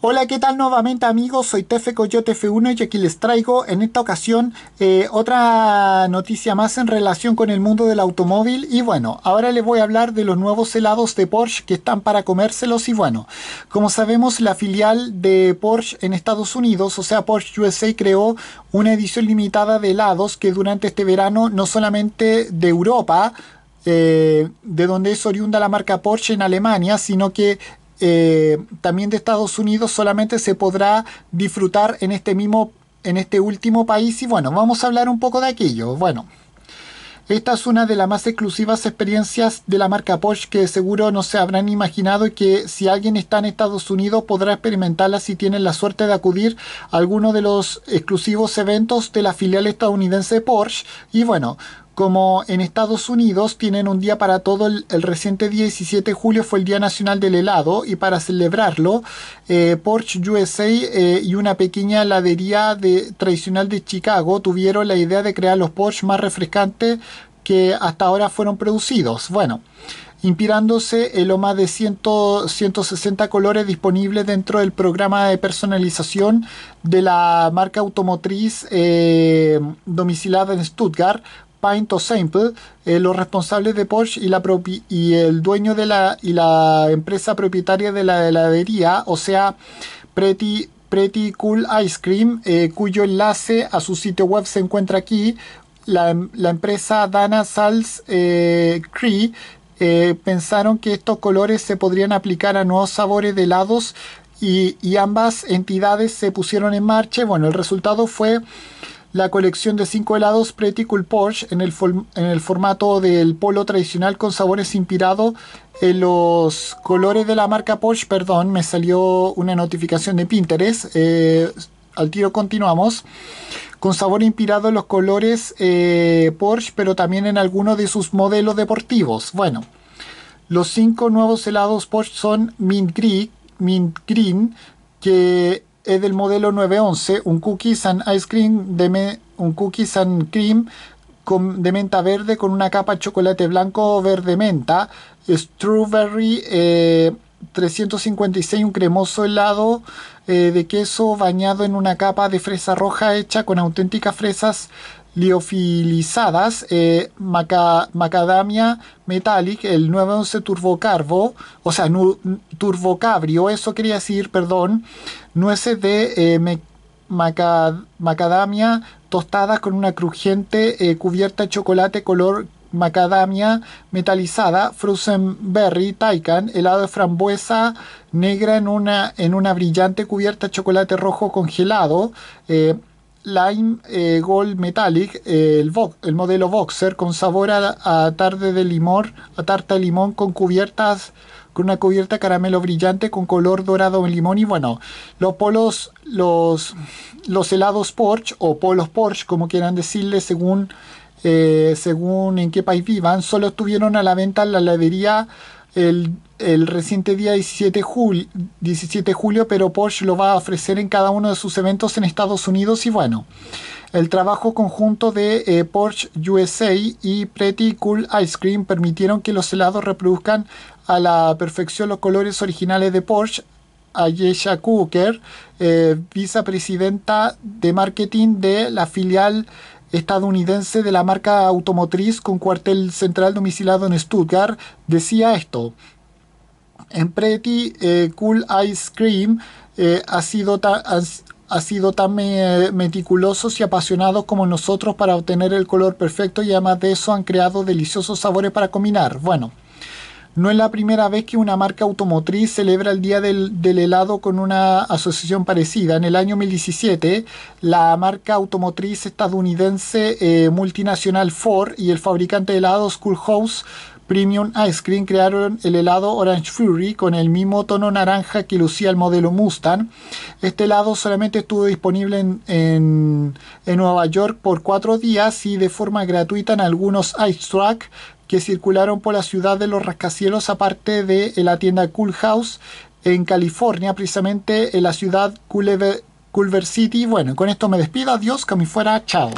Hola, ¿qué tal nuevamente amigos? Soy Tefe Coyote F1 y aquí les traigo en esta ocasión eh, otra noticia más en relación con el mundo del automóvil y bueno, ahora les voy a hablar de los nuevos helados de Porsche que están para comérselos y bueno, como sabemos la filial de Porsche en Estados Unidos, o sea Porsche USA creó una edición limitada de helados que durante este verano no solamente de Europa, eh, de donde es oriunda la marca Porsche en Alemania, sino que eh, también de Estados Unidos solamente se podrá disfrutar en este mismo en este último país y bueno, vamos a hablar un poco de aquello. Bueno, esta es una de las más exclusivas experiencias de la marca Porsche que seguro no se habrán imaginado y que si alguien está en Estados Unidos podrá experimentarla si tienen la suerte de acudir a alguno de los exclusivos eventos de la filial estadounidense Porsche. Y bueno, como en Estados Unidos tienen un día para todo, el, reciente 17 de julio fue el Día Nacional del Helado y para celebrarlo, eh, Porsche USA eh, y una pequeña heladería tradicional de Chicago tuvieron la idea de crear los Porsche más refrescantes que hasta ahora fueron producidos. Bueno, inspirándose en lo más de 160 colores disponibles dentro del programa de personalización de la marca automotriz eh, domicilada en Stuttgart. Paint o eh, los responsables de Porsche y, la y el dueño de la, y la empresa propietaria de la heladería, o sea, Pretty, Pretty Cool Ice Cream, eh, cuyo enlace a su sitio web se encuentra aquí. La, empresa Dana Sals eh, Cree pensaron que estos colores se podrían aplicar a nuevos sabores de helados y, y ambas entidades se pusieron en marcha. Bueno, el resultado fue la colección de cinco helados Pretty Cool Porsche en el, en el formato del polo tradicional con sabores inspirados en los colores de la marca Porsche. Perdón, me salió una notificación de Pinterest. Eh, al tiro continuamos. Con sabor inspirado en los colores eh, Porsche, pero también en algunos de sus modelos deportivos. Bueno, los cinco nuevos helados Porsche son Mint Green, Mint Green que es del modelo 911, un cookies and ice cream de me, un cookies and cream con, de menta verde con una capa de chocolate blanco o verde menta, strawberry eh, 356 un cremoso helado eh, de queso bañado en una capa de fresa roja hecha con auténticas fresas liofilizadas, eh, macadamia metallic, el 911 turbocarbo, o sea, turbocabrio, eso quería decir, perdón, nueces de eh, macadamia tostadas con una crujiente cubierta de chocolate color macadamia metalizada, frozen berry, taikan, helado de frambuesa negra en una, en una brillante cubierta chocolate rojo congelado, eh, lime eh, gold metallic, eh, el, el, modelo boxer con sabor a, tarde de limón, a tarta de limón con cubiertas con una cubierta caramelo brillante con color dorado en limón y bueno, los polos, los, los helados Porsche o polos Porsche como quieran decirle según eh, según en qué país vivan, solo estuvieron a la venta en la heladería el, reciente día 17 de, julio, 17 julio, pero Porsche lo va a ofrecer en cada uno de sus eventos en Estados Unidos y bueno, el trabajo conjunto de eh, Porsche USA y Pretty Cool Ice Cream permitieron que los helados reproduzcan a la perfección los colores originales de Porsche. Ayesha Cooker, eh, vicepresidenta de marketing de la filial estadounidense de la marca automotriz con cuartel central domicilado en Stuttgart, decía esto. En Pretty eh, Cool Ice Cream eh, ha sido tan ha sido tan meticulosos y apasionados como nosotros para obtener el color perfecto y además de eso han creado deliciosos sabores para combinar. Bueno, no es la primera vez que una marca automotriz celebra el Día del, Helado con una asociación parecida. En el año 2017, la marca automotriz estadounidense eh, multinacional Ford y el fabricante de helados House Premium Ice Cream crearon el helado Orange Fury con el mismo tono naranja que lucía el modelo Mustang. Este helado solamente estuvo disponible en, Nueva York por cuatro días y de forma gratuita en algunos ice truck que circularon por la ciudad de los rascacielos, aparte de la tienda Cool House en California, precisamente en la ciudad Culver, Culver City. Bueno, con esto me despido. Adiós, que me fuera. Chao.